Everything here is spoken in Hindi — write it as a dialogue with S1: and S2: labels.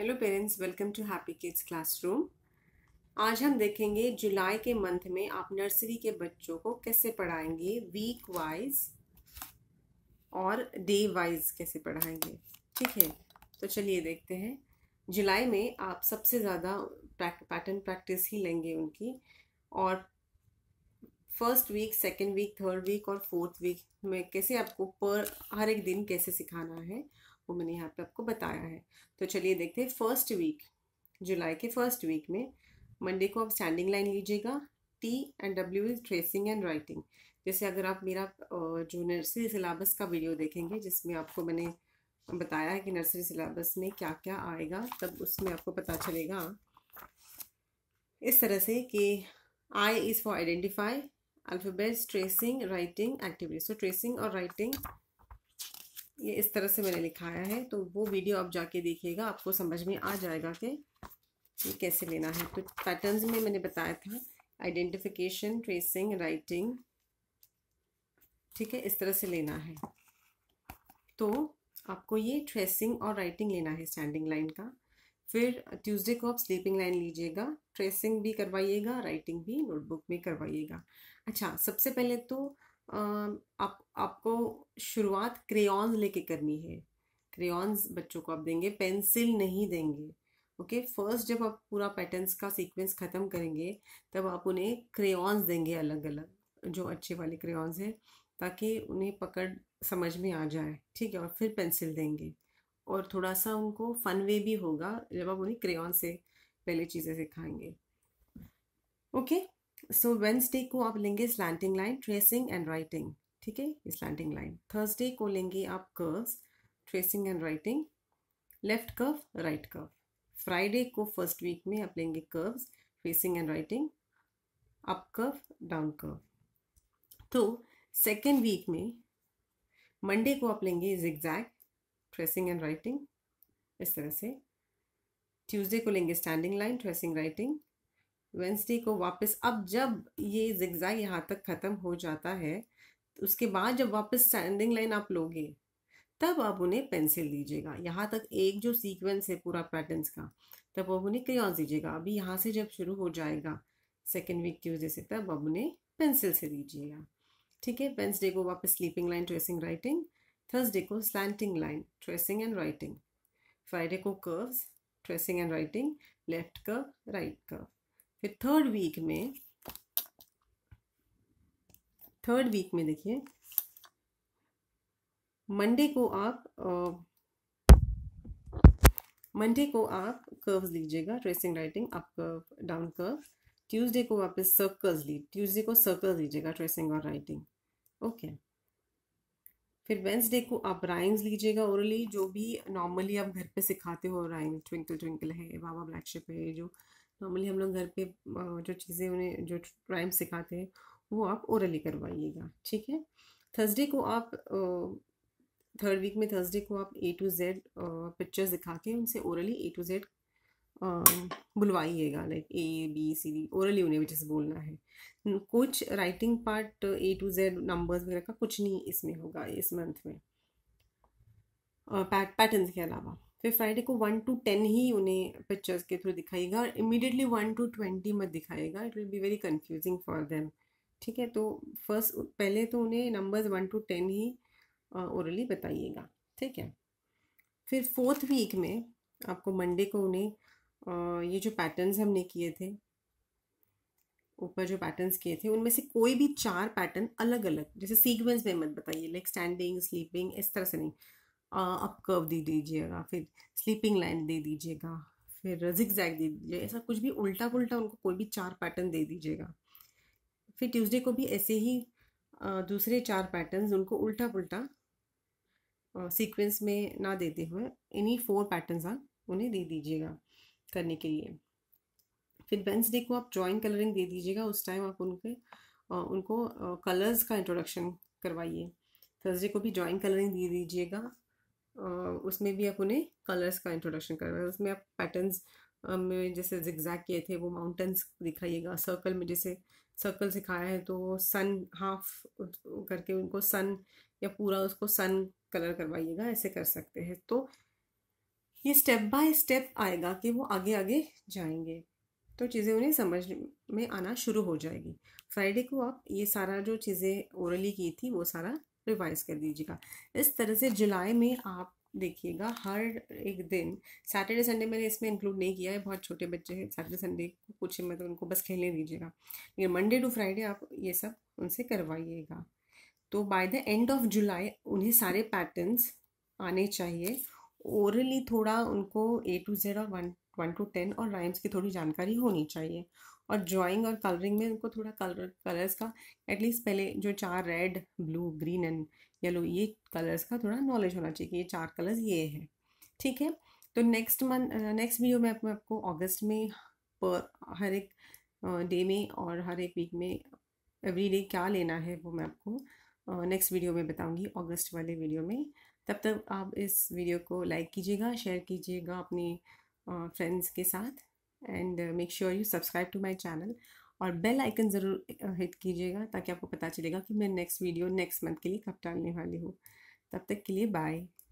S1: Hello parents welcome to happy kids classroom आज हम देखेंगे जुलाई के मंथ में आप नर्सरी के बच्चों को कैसे पढ़ाएंगे वीक वाइज और डे वाइज कैसे पढ़ाएंगे ठीक है तो चलिए देखते हैं जुलाई में आप सबसे ज़्यादा पैटर्न प्रैक्टिस ही लेंगे उनकी और first week second week third week और फोर्थ वीक में कैसे आपको पर हर एक दिन कैसे सिखाना है वो मैंने यहाँ पे आपको बताया है तो चलिए देखते हैं फर्स्ट वीक जुलाई के फर्स्ट वीक में मंडे को आप स्टैंडिंग लाइन लीजिएगा T and W is tracing and writing जैसे अगर आप मेरा जो नर्सरी सिलेबस का वीडियो देखेंगे जिसमें आपको मैंने बताया है कि नर्सरी सिलेबस में क्या क्या आएगा तब उसमें आपको पता चलेगा इस तरह से कि I is for identify alphabets tracing writing activities तो ट्रेसिंग और राइटिंग ये इस तरह से मैंने लिखाया है तो वो वीडियो आप जाके देखिएगा आपको समझ में आ जाएगा कि ये कैसे लेना है तो पैटर्न्स में मैंने बताया था आइडेंटिफिकेशन ट्रेसिंग राइटिंग ठीक है इस तरह से लेना है तो आपको ये ट्रेसिंग और राइटिंग लेना है स्टैंडिंग लाइन का फिर ट्यूसडे को आप स्लीपिंग लाइन लीजिएगा ट्रेसिंग भी करवाइएगा राइटिंग भी नोटबुक में करवाइएगा अच्छा सबसे पहले तो आप आपको शुरुआत क्रेयॉन्स लेके करनी है क्रेयॉन्स बच्चों को आप देंगे पेंसिल नहीं देंगे ओके okay? फर्स्ट जब आप पूरा पैटर्न्स का सीक्वेंस ख़त्म करेंगे तब आप उन्हें क्रेयॉन्स देंगे अलग अलग जो अच्छे वाले क्रेयॉन्स हैं ताकि उन्हें पकड़ समझ में आ जाए ठीक है और फिर पेंसिल देंगे और थोड़ा सा उनको फन वे भी होगा जब आप उन्हें क्रेयॉन से पहले चीज़ें सिखाएंगे ओके okay? सो वेंसडे को आप लेंगे slanting line tracing and writing ठीक है स्लैंटिंग लाइन थर्सडे को लेंगे आप curves tracing and writing left curve right curve Friday को फर्स्ट वीक में आप लेंगे curves tracing and writing up curve down curve तो सेकेंड वीक में मंडे को आप लेंगे is exact tracing and writing इस तरह से ट्यूसडे को लेंगे standing line tracing writing Wednesday को वापस अब जब ये जिग्जा यहाँ तक ख़त्म हो जाता है तो उसके बाद जब वापस स्टैंडिंग लाइन आप लोगे तब आप उन्हें पेंसिल दीजिएगा यहाँ तक एक जो सीक्वेंस है पूरा पैटर्न्स का तब आप उन्हें क्रेयॉन्स दीजिएगा अभी यहाँ से जब शुरू हो जाएगा सेकेंड वीक ट्यूजडे से तब आप उन्हें पेंसिल से दीजिएगा ठीक है वेंसडे को वापस sleeping line tracing writing Thursday को slanting line tracing and writing Friday को curves tracing and writing left curve right curve फिर थर्ड वीक में थर्ड वीक में देखिए मंडे को आप मंडे को आप कर्व्स लीजिएगा tracing writing up curve down curve Tuesday को वापस सर्कल्स ली ट्यूसडे को सर्कल्स लीजिएगा ट्रेसिंग और राइटिंग ओके फिर वेंसडे को आप राइम्स लीजिएगा ओरली जो भी नॉर्मली आप घर पे सिखाते हो राइंग ट्विंकल ट्विंकल है बाबा ब्लैक शिप है जो नॉर्मली हम लोग घर पे जो चीज़ें उन्हें जो राइम सिखाते हैं वो आप ओरली करवाइएगा ठीक है थर्सडे को आप थर्ड वीक में थर्सडे को आप ए टू जेड पिक्चर्स दिखा के उनसे ओरली ए टू जेड बुलवाइएगा like A B C D orally उन्हें जैसे बोलना है कुछ writing part A to Z numbers वगैरह का कुछ नहीं इसमें होगा इस मंथ में पैटर्न के अलावा फिर फ्राइडे को वन टू टेन ही उन्हें पिक्चर्स के थ्रू दिखाएगा और इमिडिएटली वन टू ट्वेंटी मत दिखाएगा it will be very confusing for them ठीक है तो फर्स्ट पहले तो उन्हें नंबर्स वन टू टेन ही ओरली बताइएगा ठीक है फिर फोर्थ वीक में आपको मंडे को उन्हें ये जो पैटर्न्स हमने किए थे ऊपर जो पैटर्न्स किए थे उनमें से कोई भी चार पैटर्न अलग अलग जैसे सीक्वेंस में मत बताइए लाइक स्टैंडिंग स्लीपिंग इस तरह से नहीं अप कर्व दे दीजिएगा फिर स्लीपिंग लाइन दे दीजिएगा फिर जिक्जैग दे दीजिए ऐसा कुछ भी उल्टा पुल्टा उनको कोई भी चार पैटर्न दे दीजिएगा फिर ट्यूसडे को भी ऐसे ही दूसरे चार पैटर्न्स उनको उल्टा पुल्टा सीक्वेंस में ना देते हुए इन्हीं फोर पैटर्न्स आप उन्हें दे दीजिएगा करने के लिए फिर वेंसडे को आप ड्राइंग कलरिंग दे दीजिएगा उस टाइम आप उनके उनको कलर्स का इंट्रोडक्शन करवाइए थर्सडे को भी ड्राइंग कलरिंग दे दीजिएगा उसमें भी आप उन्हें कलर्स का इंट्रोडक्शन करना उसमें आप पैटर्न्स में जैसे जिक्जैक किए थे वो माउंटेन्स दिखाइएगा सर्कल में जैसे सर्कल सिखाया है तो सन हाफ करके उनको सन या पूरा उसको सन कलर करवाइएगा ऐसे कर सकते हैं तो ये स्टेप बाय स्टेप आएगा कि वो आगे आगे जाएंगे तो चीज़ें उन्हें समझ में आना शुरू हो जाएगी फ्राइडे को आप ये सारा जो चीज़ें ओरली की थी वो सारा रिवाइज कर दीजिएगा इस तरह से जुलाई में आप देखिएगा हर एक दिन सैटरडे संडे मैंने इसमें इंक्लूड नहीं किया है बहुत छोटे बच्चे हैं सैटरडे संडे को कुछ मतलब उनको बस खेलने दीजिएगा लेकिन मंडे टू फ्राइडे आप ये सब उनसे करवाइएगा तो by the end of July उन्हें सारे पैटर्न्स आने चाहिए ओरली थोड़ा उनको ए टू जेड और वन वन टू टेन और राइम्स की थोड़ी जानकारी होनी चाहिए और ड्राइंग और कलरिंग में उनको थोड़ा कलर कलर्स का एटलीस्ट पहले जो चार red blue green and yellow ये कलर्स का थोड़ा नॉलेज होना चाहिए कि ये चार कलर्स ये है ठीक है तो नेक्स्ट मंथ नेक्स्ट वीडियो में आपको अगस्त में पर हर एक डे में और हर एक वीक में एवरी डे क्या लेना है वो मैं आपको नेक्स्ट वीडियो में बताऊंगी अगस्त वाले वीडियो में तब तक आप इस वीडियो को लाइक कीजिएगा शेयर कीजिएगा अपने फ्रेंड्स के साथ and make sure you subscribe to my channel और बेल आइकन ज़रूर हिट कीजिएगा ताकि आपको पता चलेगा कि मैं नेक्स्ट वीडियो नेक्स्ट मंथ के लिए कब डालने वाली हूँ तब तक के लिए बाय